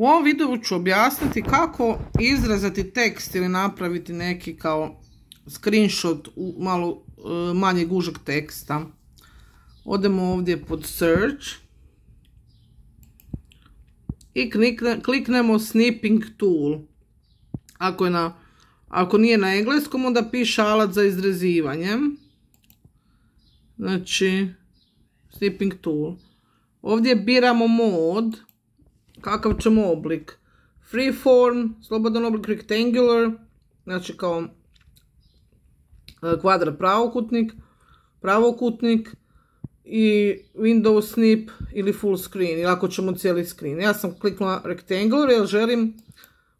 U ovom videu ću objasniti kako izrazati tekst ili napraviti neki kao screenshot u malo e, manje gužak teksta. Odemo ovdje pod search i kliknemo snipping tool. Ako, ako nije na engleskom onda piše alat za izrezivanje. Znači snipping tool. Ovdje biramo mod kakav ćemo oblik. Freeform, slobodan oblik rectangular, znači kao e, kvadrat pravokutnik, pravokutnik i window snip ili full screen, ili ako ćemo cijeli screen. Ja sam kliknula rectangular jer želim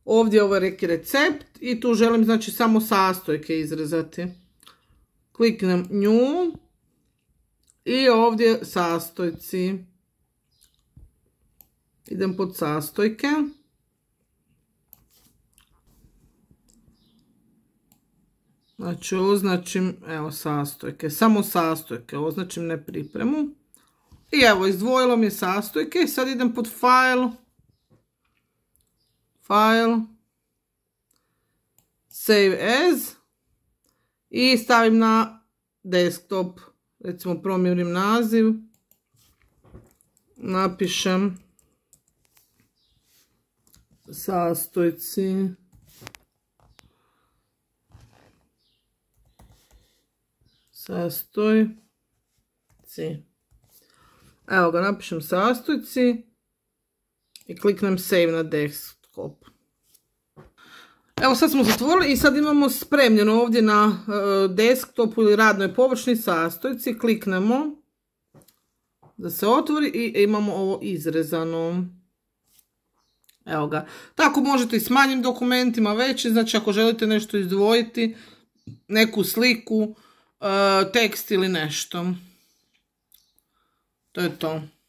ovdje ovaj neki recept i tu želim znači samo sastojke izrezati. Kliknem new. i ovdje sastojci. Idem pod sastojke. Znači označim, evo sastojke, samo sastojke, označim ne pripremu. I evo, izdvojilo mi je sastojke i sad idem pod file, file, save as i stavim na desktop, recimo promjerim naziv, napišem sastojci. Sastojci. Evo ga, napišem sastojci i kliknem save na desktop. Evo sad smo zatvorili i sad imamo spremljeno ovdje na e, desktopu ili radnoj površni sastojci. Kliknemo da se otvori i imamo ovo izrezano. Evo ga. Tako možete i s manjim dokumentima veći, znači ako želite nešto izdvojiti, neku sliku, e, tekst ili nešto. To je to.